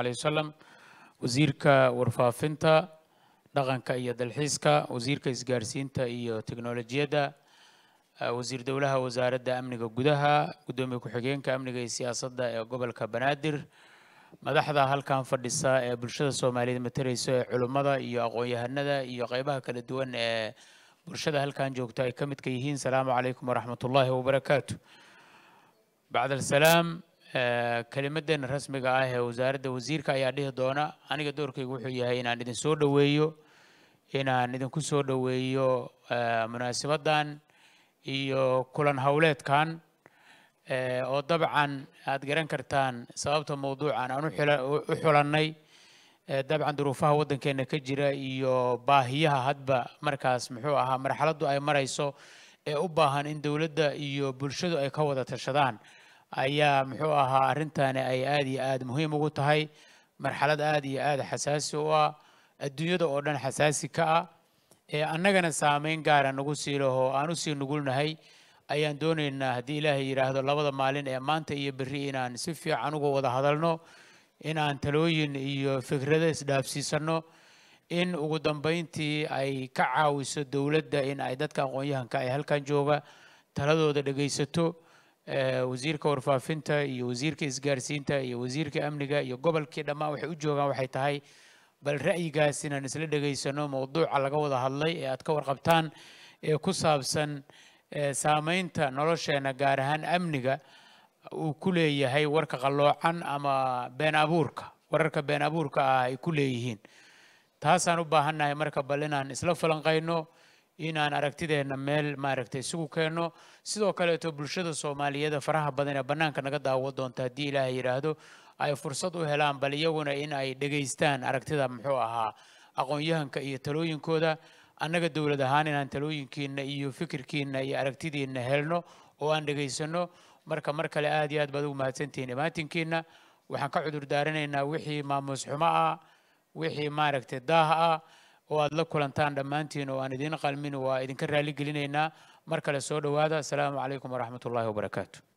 wslam wasiirka warfaafinta dhaqanka iyo dalxiiska wasiirka isgaarsiinta iyo teknolojiyadda wasiir dowlaha wasaaradda amniga gudaha guddoomiye ku-xigeenka amniga iyo siyaasadda ee gobolka banaadir madaxda halkan fadhisa ee bulshada soomaaliyeed matarayso ee culimmada iyo aqoon-yahanada iyo qeybaha kala duwan ee bulshada halkan joogto ay ka midka yihiin salaamu calaykum waraxmatullaahi wabarakaatu bacd asalaam Eh, kelimadeena rasmiga ah ee wasaaradda wasiirka ayaa dhihi doona aniga doorkayga wuxuu yahay inaan idin soo dhoweeyo inaan idinku soo dhaweeyo eh, munaasabaddan iyo kulan howleedkan eh, oo dabcan aad garan kartaan sababta mawduucan aan u xulannay dabcan duruufaha waddankeena ka jira iyo baahiyaha hadba markaas muxuu ahaa marxaladdu ay marayso ee u baahan in dowladda iyo bulshadu ay ka wada tashadaan ayaa muxuu ahaa arrintani ay aad iyo aad muhiim ugu tahay marxalad aad iyo aad xasaasi u ah adduunyada oo dhan xasaasi ka ah ee annagana saameyn gaara ah nagu sii laho aan usii nugulnahay ayaan doonaynaa haddii ilaahay yidhaahdo labada maalin ee maanta iyo berri inaan si fiican uga wada hadalno in aan talooyin iyo fikrado isdhaafsiisanno in ugu dambayntii ay ka caawiso dowladda in ay dadka aqoon-yahanka ay halkan jooga taladooda dhegaysato wasiirka warfaafinta iyo wasiirka isgaarsiinta iyo wasiirka amniga iyo gobolkii dhammaan waxay u joogaan waxay tahay bal ra'yigaas inaan isla dhegaysano mowduuca laga wada hadlay ee aad ka warqabtaan ee ku saabsan saameynta nolosheena gaar ahaan amniga uu ku leeyahay warka qalloocan ama been abuurka wararka been abuurka ah ay ku leeyihiin taasaan u baahannahay marka bal inaan isla falanqayno inaan aragtideenna meel maaragtay isugu keenno sidoo kaleeto bulshada soomaaliyeed faraha badan ee bannaanka naga daawo doonta haddii ilaahay yidhaahdo ay fursad u helaan bal iyaguna in ay dhegaystaan aragtida muxuu ahaa aqoon-yahanka iyo talooyinkooda annaga dowlad ahaan inaan talooyinkiinna iyo fikirkiinna iyo aragtidiinna helno oo aan dhegaysanno marka mar kale aad iyo aad baad ugu mahadsantihiin imaatinkiinna waxaan ka cudur daaranaynaa wixii maamuus xumo ah wixii maaragtay daah ah وأدل كلنتان دمانتين وأن الدين قال منه كرالي قلنا مركز السود وهذا السلام عليكم ورحمة الله وبركاته